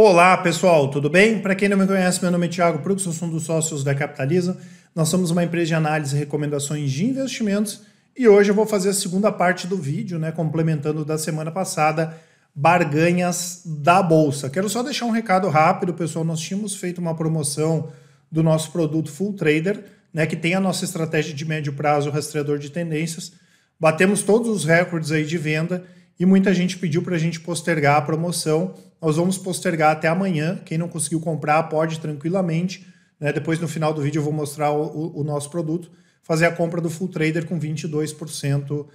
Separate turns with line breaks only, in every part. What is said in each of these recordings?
Olá, pessoal, tudo bem? Para quem não me conhece, meu nome é Thiago Prux, sou um dos sócios da Capitaliza. Nós somos uma empresa de análise e recomendações de investimentos e hoje eu vou fazer a segunda parte do vídeo, né, complementando da semana passada, barganhas da bolsa. Quero só deixar um recado rápido, pessoal, nós tínhamos feito uma promoção do nosso produto Full Trader, né, que tem a nossa estratégia de médio prazo, rastreador de tendências. Batemos todos os recordes aí de venda e muita gente pediu para a gente postergar a promoção. Nós vamos postergar até amanhã. Quem não conseguiu comprar pode tranquilamente. Né? Depois no final do vídeo eu vou mostrar o, o nosso produto. Fazer a compra do Full Trader com 22%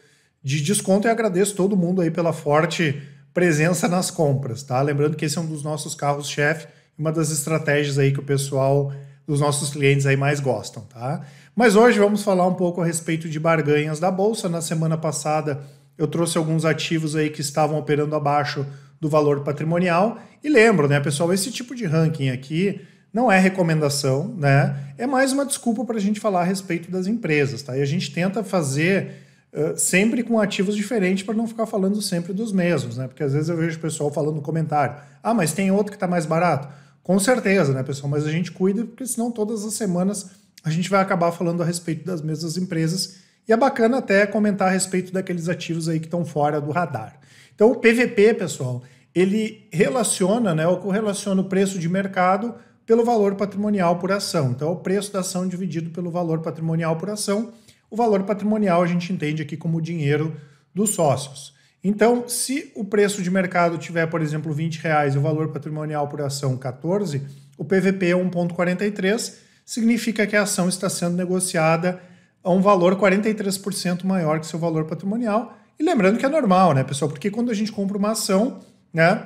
de desconto. E agradeço todo mundo aí pela forte presença nas compras, tá? Lembrando que esse é um dos nossos carros-chefe, uma das estratégias aí que o pessoal dos nossos clientes aí mais gostam, tá? Mas hoje vamos falar um pouco a respeito de barganhas da bolsa. Na semana passada eu trouxe alguns ativos aí que estavam operando abaixo do valor patrimonial. E lembro, né, pessoal, esse tipo de ranking aqui não é recomendação, né? É mais uma desculpa para a gente falar a respeito das empresas, tá? E a gente tenta fazer uh, sempre com ativos diferentes para não ficar falando sempre dos mesmos, né? Porque às vezes eu vejo o pessoal falando no comentário: ah, mas tem outro que está mais barato. Com certeza, né, pessoal? Mas a gente cuida, porque senão todas as semanas a gente vai acabar falando a respeito das mesmas empresas. E é bacana até comentar a respeito daqueles ativos aí que estão fora do radar. Então, o PVP, pessoal, ele relaciona, né, ou correlaciona o preço de mercado pelo valor patrimonial por ação. Então, é o preço da ação dividido pelo valor patrimonial por ação. O valor patrimonial a gente entende aqui como o dinheiro dos sócios. Então, se o preço de mercado tiver, por exemplo, 20 reais e o valor patrimonial por ação 14, o PVP é 1,43, significa que a ação está sendo negociada a um valor 43% maior que seu valor patrimonial. E lembrando que é normal, né, pessoal? Porque quando a gente compra uma ação, né?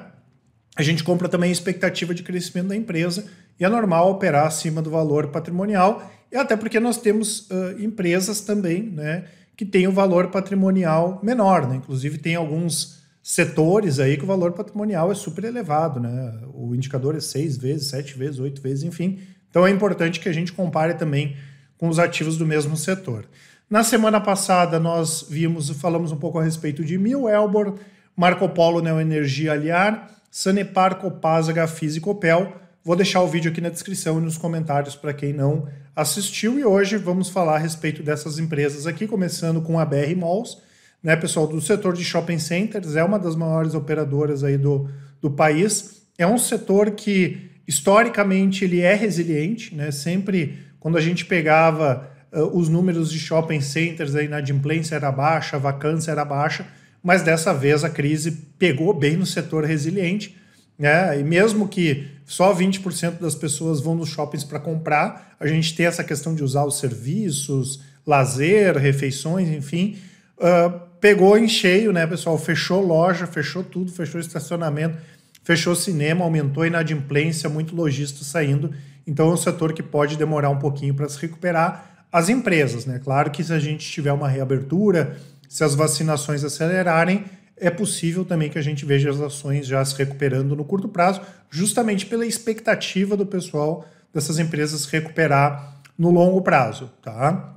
A gente compra também a expectativa de crescimento da empresa e é normal operar acima do valor patrimonial, e até porque nós temos uh, empresas também, né, que têm o um valor patrimonial menor, né? Inclusive tem alguns setores aí que o valor patrimonial é super elevado, né? O indicador é seis vezes, sete vezes, oito vezes, enfim. Então é importante que a gente compare também com os ativos do mesmo setor. Na semana passada nós vimos, falamos um pouco a respeito de Mil Elbor, Marco Polo Neoenergia Aliar, Sanepar, Copasa, Gafis e Copel. Vou deixar o vídeo aqui na descrição e nos comentários para quem não assistiu. E hoje vamos falar a respeito dessas empresas aqui, começando com a BR Malls, né, pessoal, do setor de shopping centers, é uma das maiores operadoras aí do, do país. É um setor que, historicamente, ele é resiliente, né? Sempre quando a gente pegava uh, os números de shopping centers, a inadimplência era baixa, a vacância era baixa, mas dessa vez a crise pegou bem no setor resiliente, né? E mesmo que só 20% das pessoas vão nos shoppings para comprar, a gente tem essa questão de usar os serviços, lazer, refeições, enfim, uh, pegou em cheio, né, pessoal? Fechou loja, fechou tudo, fechou estacionamento, fechou cinema, aumentou a inadimplência, muito lojista saindo. Então é um setor que pode demorar um pouquinho para se recuperar. As empresas, né? Claro que se a gente tiver uma reabertura, se as vacinações acelerarem, é possível também que a gente veja as ações já se recuperando no curto prazo, justamente pela expectativa do pessoal dessas empresas recuperar no longo prazo, tá?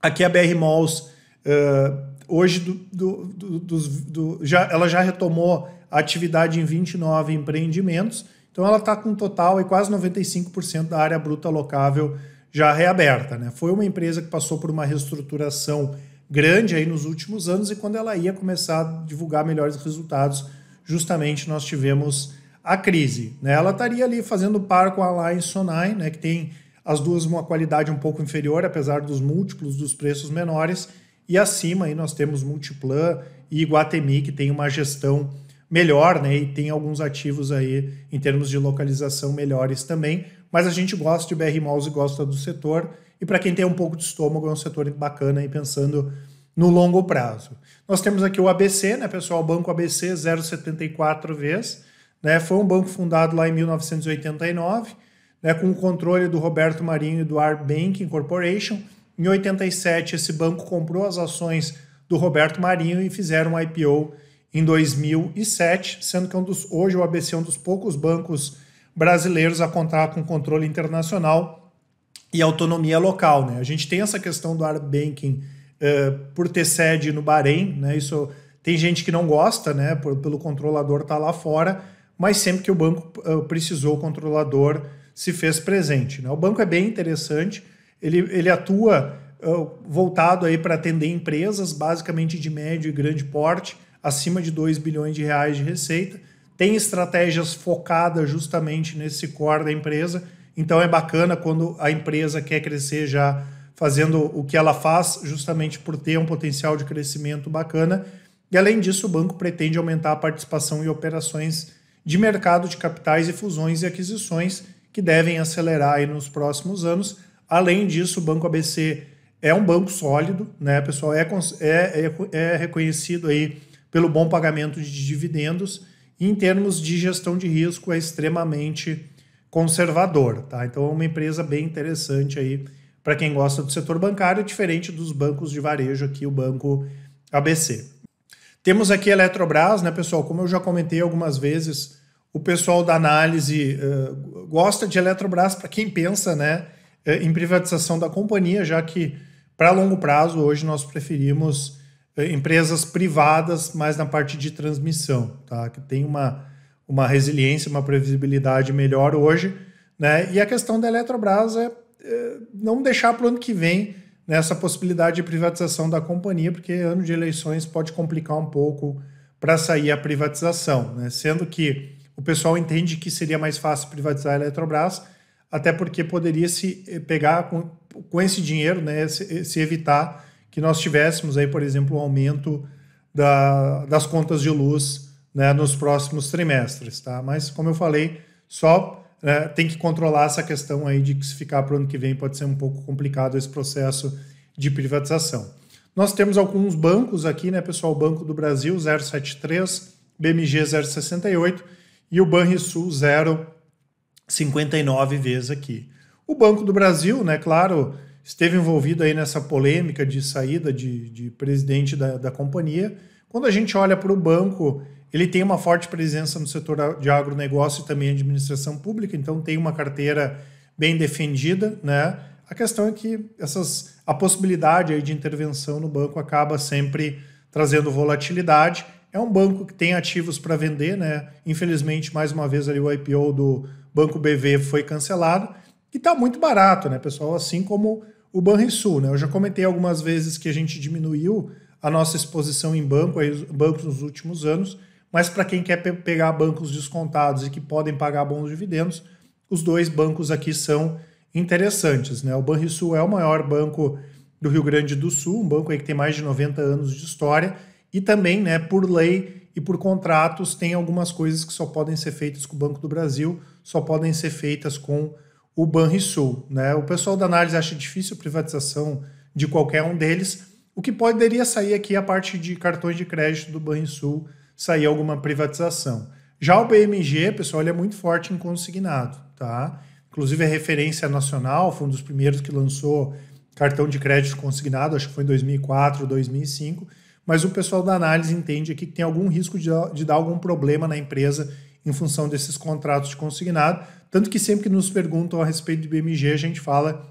Aqui a BR Malls, uh, hoje do, do, do, já, ela já retomou a atividade em 29 empreendimentos, então ela está com um total e quase 95% da área bruta locável já reaberta. Né? Foi uma empresa que passou por uma reestruturação grande aí nos últimos anos e quando ela ia começar a divulgar melhores resultados, justamente nós tivemos a crise. Né? Ela estaria ali fazendo par com a Alliance Sonai, né, que tem as duas uma qualidade um pouco inferior, apesar dos múltiplos dos preços menores, e acima aí nós temos Multiplan e Iguatemi, que tem uma gestão melhor, né? E tem alguns ativos aí em termos de localização melhores também. Mas a gente gosta de BR Malls e gosta do setor. E para quem tem um pouco de estômago, é um setor bacana aí pensando no longo prazo. Nós temos aqui o ABC, né, pessoal? O Banco ABC 074 vezes. Né, foi um banco fundado lá em 1989, né, com o controle do Roberto Marinho e do Ar Banking Corporation. Em 87, esse banco comprou as ações do Roberto Marinho e fizeram um IPO em 2007, sendo que é um dos, hoje o ABC é um dos poucos bancos brasileiros a contar com controle internacional e autonomia local. Né? A gente tem essa questão do Arab Banking uh, eh, por ter sede no Bahrein, né? isso tem gente que não gosta, né? Por, pelo controlador estar tá lá fora, mas sempre que o banco uh, precisou, o controlador se fez presente. Né? O banco é bem interessante, ele, ele atua uh, voltado aí para atender empresas, basicamente de médio e grande porte, acima de 2 bilhões de reais de receita. Tem estratégias focadas justamente nesse core da empresa. Então é bacana quando a empresa quer crescer já fazendo o que ela faz, justamente por ter um potencial de crescimento bacana. E além disso, o banco pretende aumentar a participação em operações de mercado de capitais e fusões e aquisições que devem acelerar aí nos próximos anos. Além disso, o Banco ABC é um banco sólido, né, pessoal? É, é, é, é reconhecido aí pelo bom pagamento de dividendos. E em termos de gestão de risco, é extremamente conservador. Tá? Então, é uma empresa bem interessante aí para quem gosta do setor bancário, diferente dos bancos de varejo aqui, o banco ABC. Temos aqui a Eletrobras, né, pessoal? Como eu já comentei algumas vezes, o pessoal da análise uh, gosta de Eletrobras para quem pensa né, eh, em privatização da companhia, já que para longo prazo hoje nós preferimos eh, empresas privadas, mais na parte de transmissão, tá? Que tem uma, uma resiliência, uma previsibilidade melhor hoje, né? E a questão da Eletrobras é, é não deixar para o ano que vem nessa né, possibilidade de privatização da companhia, porque ano de eleições pode complicar um pouco para sair a privatização, né? Sendo que o pessoal entende que seria mais fácil privatizar a Eletrobras, até porque poderia se eh, pegar com, com esse dinheiro, né? se, se evitar que nós tivéssemos aí, por exemplo, o um aumento da, das contas de luz né, nos próximos trimestres, tá? Mas como eu falei, só né, tem que controlar essa questão aí de que se ficar para o ano que vem pode ser um pouco complicado esse processo de privatização. Nós temos alguns bancos aqui, né, pessoal? O Banco do Brasil 073, BMG 068 e o Banrisul 059 vezes aqui. O Banco do Brasil, né, claro, esteve envolvido aí nessa polêmica de saída de, de presidente da, da companhia. Quando a gente olha para o banco, ele tem uma forte presença no setor de agronegócio e também administração pública, então tem uma carteira bem defendida, né? A questão é que essas, a possibilidade aí de intervenção no banco acaba sempre trazendo volatilidade. É um banco que tem ativos para vender, né? Infelizmente, mais uma vez ali o IPO do Banco BV foi cancelado, e está muito barato, né, pessoal? Assim como o Banrisul, né? Eu já comentei algumas vezes que a gente diminuiu a nossa exposição em banco, bancos nos últimos anos, mas para quem quer pe pegar bancos descontados e que podem pagar bons dividendos, os dois bancos aqui são interessantes, né? O Banrisul é o maior banco do Rio Grande do Sul, um banco aí que tem mais de 90 anos de história e também, né, por lei e por contratos, tem algumas coisas que só podem ser feitas com o Banco do Brasil, só podem ser feitas com o Banrisul. Né? O pessoal da análise acha difícil a privatização de qualquer um deles, o que poderia sair aqui é a parte de cartões de crédito do Banrisul, sair alguma privatização. Já o BMG, pessoal, ele é muito forte em consignado, tá? Inclusive é referência nacional, foi um dos primeiros que lançou cartão de crédito consignado, acho que foi em 2004, 2005, mas o pessoal da análise entende aqui que tem algum risco de, de dar algum problema na empresa em função desses contratos de consignado. Tanto que sempre que nos perguntam a respeito de BMG, a gente fala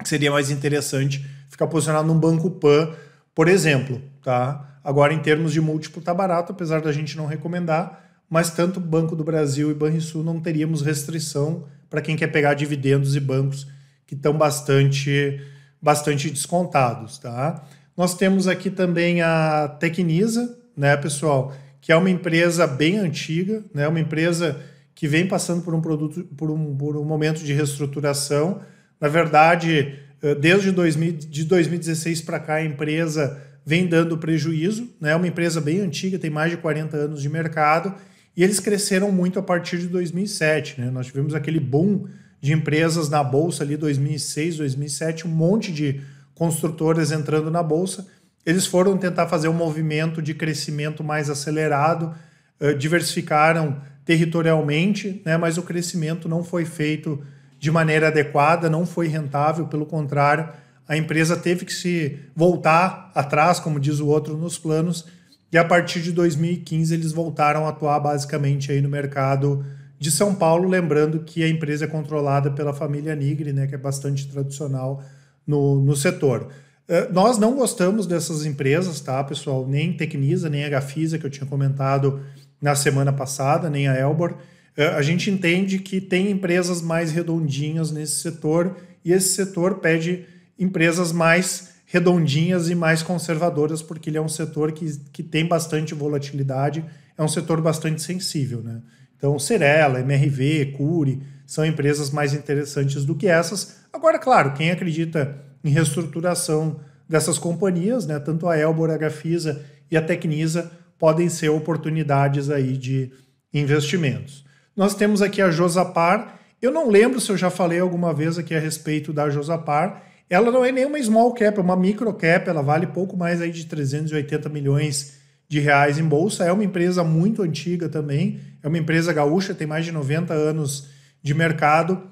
que seria mais interessante ficar posicionado num banco PAN, por exemplo. Tá? Agora, em termos de múltiplo, tá barato, apesar da gente não recomendar, mas tanto Banco do Brasil e Banrisul não teríamos restrição para quem quer pegar dividendos e bancos que estão bastante, bastante descontados. Tá? Nós temos aqui também a Tecnisa, né, pessoal? que é uma empresa bem antiga, né? uma empresa que vem passando por um produto, por um, por um momento de reestruturação. Na verdade, eh, desde 2000, de 2016 para cá, a empresa vem dando prejuízo. Né? É uma empresa bem antiga, tem mais de 40 anos de mercado, e eles cresceram muito a partir de 2007. Né? Nós tivemos aquele boom de empresas na bolsa ali 2006, 2007, um monte de construtoras entrando na bolsa. Eles foram tentar fazer um movimento de crescimento mais acelerado, eh, diversificaram territorialmente, né, mas o crescimento não foi feito de maneira adequada, não foi rentável, pelo contrário, a empresa teve que se voltar atrás, como diz o outro nos planos, e a partir de 2015 eles voltaram a atuar basicamente aí no mercado de São Paulo, lembrando que a empresa é controlada pela família Nigri, né, que é bastante tradicional no, no setor. Eh, nós não gostamos dessas empresas, tá, pessoal? Nem Tecnisa, nem a Gafisa, que eu tinha comentado na semana passada, nem a Elbor. Eh, a gente entende que tem empresas mais redondinhas nesse setor e esse setor pede empresas mais redondinhas e mais conservadoras, porque ele é um setor que, que tem bastante volatilidade, é um setor bastante sensível, né? Então, Cerela, MRV, Cure são empresas mais interessantes do que essas. Agora, claro, quem acredita em reestruturação dessas companhias, né? Tanto a Elbor, a Gafisa e a Tecnisa podem ser oportunidades aí de investimentos. Nós temos aqui a Josapar. Eu não lembro se eu já falei alguma vez aqui a respeito da Josapar. Ela não é nenhuma small cap, é uma micro cap, ela vale pouco mais aí de 380 milhões de reais em bolsa. É uma empresa muito antiga também, é uma empresa gaúcha, tem mais de 90 anos de mercado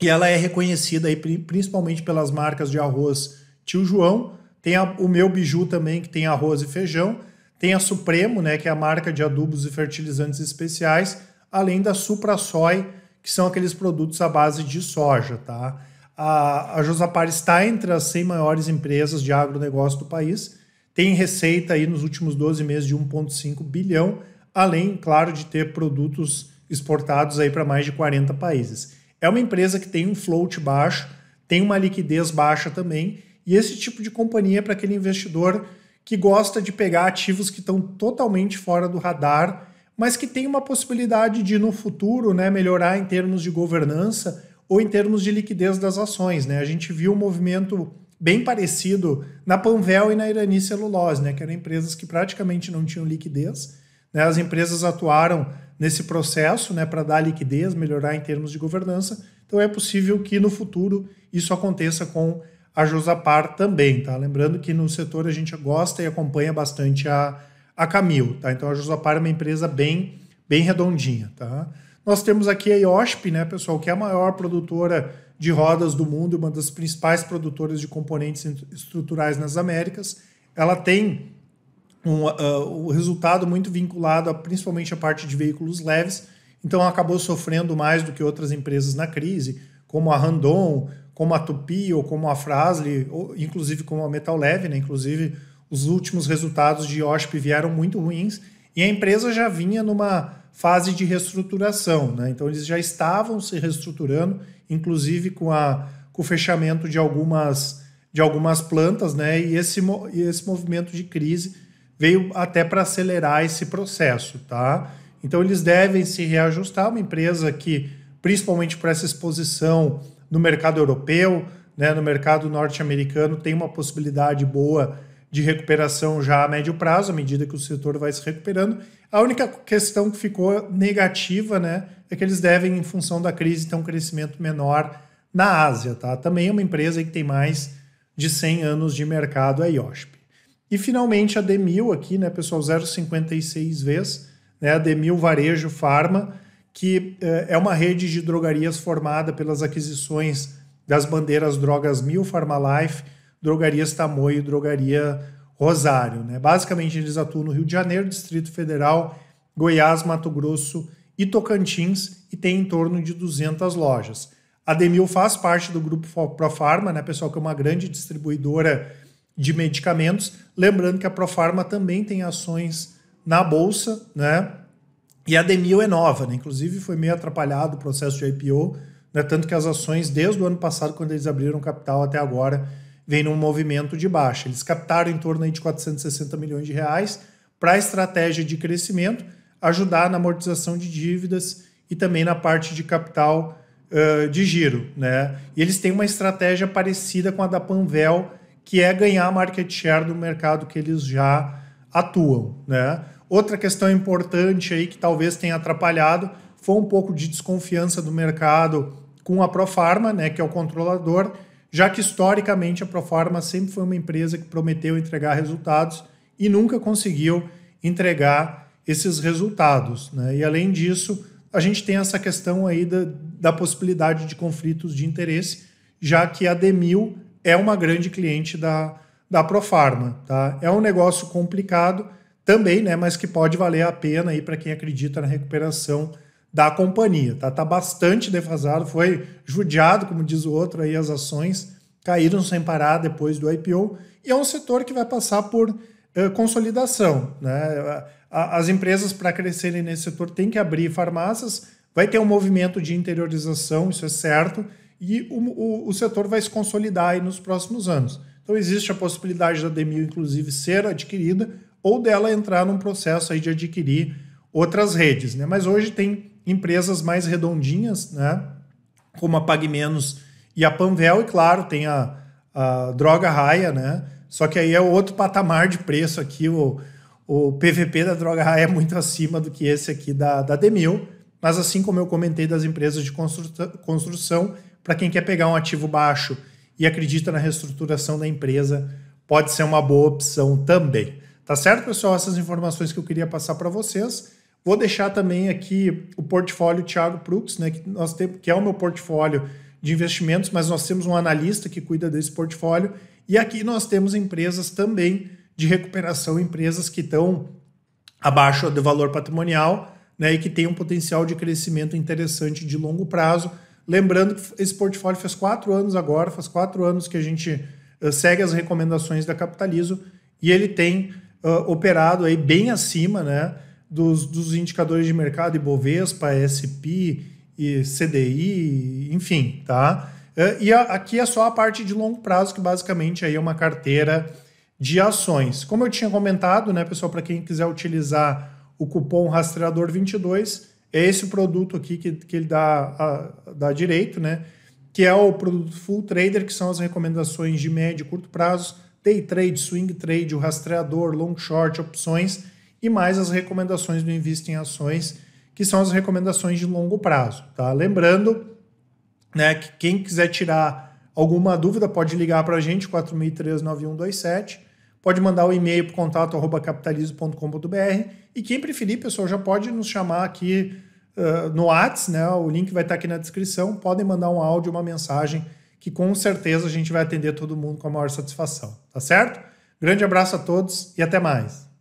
e ela é reconhecida aí principalmente pelas marcas de arroz Tio João, tem a, o meu biju também que tem arroz e feijão, tem a Supremo, né, que é a marca de adubos e fertilizantes especiais, além da Supra Soy, que são aqueles produtos à base de soja, tá? A, a Josapar está entre as 100 maiores empresas de agronegócio do país, tem receita aí nos últimos 12 meses de 1,5 bilhão, além, claro, de ter produtos exportados aí para mais de 40 países. É uma empresa que tem um float baixo, tem uma liquidez baixa também, e esse tipo de companhia é para aquele investidor que gosta de pegar ativos que estão totalmente fora do radar, mas que tem uma possibilidade de no futuro, né, melhorar em termos de governança ou em termos de liquidez das ações, né? A gente viu um movimento bem parecido na Panvel e na Irani Celulose, né, que eram empresas que praticamente não tinham liquidez, né? As empresas atuaram nesse processo né, para dar liquidez, melhorar em termos de governança. Então é possível que no futuro isso aconteça com a Josapar também, tá? Lembrando que no setor a gente gosta e acompanha bastante a, a Camil, tá? Então a Josapar é uma empresa bem, bem redondinha, tá? Nós temos aqui a IOSP, né, pessoal, que é a maior produtora de rodas do mundo, e uma das principais produtoras de componentes estruturais nas Américas. Ela tem um, uh, o resultado muito vinculado a, principalmente à parte de veículos leves, então acabou sofrendo mais do que outras empresas na crise, como a Randon, como a Tupi ou como a Frasley, ou, inclusive como a Metal Leve, né? inclusive os últimos resultados de OSP vieram muito ruins e a empresa já vinha numa fase de reestruturação, né? então eles já estavam se reestruturando, inclusive com, a, com o fechamento de algumas, de algumas plantas, né? e esse, esse movimento de crise veio até para acelerar esse processo, tá? Então eles devem se reajustar. Uma empresa que, principalmente por essa exposição no mercado europeu, né, no mercado norte-americano, tem uma possibilidade boa de recuperação já a médio prazo, à medida que o setor vai se recuperando. A única questão que ficou negativa, né, é que eles devem, em função da crise, ter um crescimento menor na Ásia, tá? Também é uma empresa que tem mais de 100 anos de mercado, a IOSP. E finalmente a D1000 aqui, né, pessoal, 0,56 vezes, né, a D1000 Varejo Farma, que eh, é uma rede de drogarias formada pelas aquisições das bandeiras Drogas Mil, Farmalife, Drogarias Tamoio e Drogaria Rosário. Né? Basicamente eles atuam no Rio de Janeiro, Distrito Federal, Goiás, Mato Grosso e Tocantins e tem em torno de 200 lojas. A Demil faz parte do grupo Profarma, né, pessoal, que é uma grande distribuidora de medicamentos. Lembrando que a Profarma também tem ações na bolsa, né? E a Demil é nova, né? Inclusive foi meio atrapalhado o processo de IPO, né? Tanto que as ações desde o ano passado, quando eles abriram capital até agora, vem num movimento de baixa. Eles captaram em torno aí de 460 milhões de reais para a estratégia de crescimento, ajudar na amortização de dívidas e também na parte de capital uh, de giro, né? E eles têm uma estratégia parecida com a da Panvel, que é ganhar market share do mercado que eles já atuam, né? Outra questão importante aí que talvez tenha atrapalhado foi um pouco de desconfiança do mercado com a Profarma, né, que é o controlador, já que historicamente a Profarma sempre foi uma empresa que prometeu entregar resultados e nunca conseguiu entregar esses resultados, né? E além disso, a gente tem essa questão aí da, da possibilidade de conflitos de interesse, já que a Demil é uma grande cliente da, da Profarma. Tá? É um negócio complicado também, né, mas que pode valer a pena para quem acredita na recuperação da companhia. Tá, tá bastante defasado, foi judiado, como diz o outro, aí as ações caíram sem parar depois do IPO e é um setor que vai passar por eh, consolidação. Né? As empresas, para crescerem nesse setor, têm que abrir farmácias, vai ter um movimento de interiorização, isso é certo e o, o, o setor vai se consolidar nos próximos anos. Então existe a possibilidade da Demil, inclusive, ser adquirida ou dela entrar num processo de adquirir outras redes. Né? Mas hoje tem empresas mais redondinhas, né? como a PagMenos e a Panvel, e claro, tem a, a Droga Raia, né? só que aí é outro patamar de preço aqui, o, o PVP da Droga Raia é muito acima do que esse aqui da, da Demil, mas assim como eu comentei das empresas de construção, para quem quer pegar um ativo baixo e acredita na reestruturação da empresa, pode ser uma boa opção também. Tá certo, pessoal? Essas informações que eu queria passar para vocês. Vou deixar também aqui o portfólio Thiago Prux, né, que, nós temos, que é o meu portfólio de investimentos, mas nós temos um analista que cuida desse portfólio. E aqui nós temos empresas também de recuperação, empresas que estão abaixo do valor patrimonial né, e que têm um potencial de crescimento interessante de longo prazo. Lembrando que esse portfólio faz quatro anos agora, faz quatro anos que a gente eh, segue as recomendações da Capitalizo e ele tem uh, operado aí bem acima né, dos, dos indicadores de mercado, Ibovespa, SP e CDI, enfim, tá? Uh, e a, aqui é só a parte de longo prazo, que basicamente aí é uma carteira de ações. Como eu tinha comentado, né, pessoal, para quem quiser utilizar o cupom rastreador 22, é esse produto aqui que, que ele dá, a, dá direito, né? Que é o produto full trader, que são as recomendações de médio e curto prazo, day trade, swing trade, o rastreador, long short, opções e mais as recomendações do Invista em Ações, que são as recomendações de longo prazo, tá? Lembrando, né, que quem quiser tirar alguma dúvida pode ligar para a gente, 4.39127 pode mandar o um e-mail para contato@capitalismo.com.br E quem preferir, pessoal, já pode nos chamar aqui uh, no Whats, né? O link vai estar tá aqui na descrição. Podem mandar um áudio, uma mensagem, que com certeza a gente vai atender todo mundo com a maior satisfação. Tá certo? Grande abraço a todos e até mais.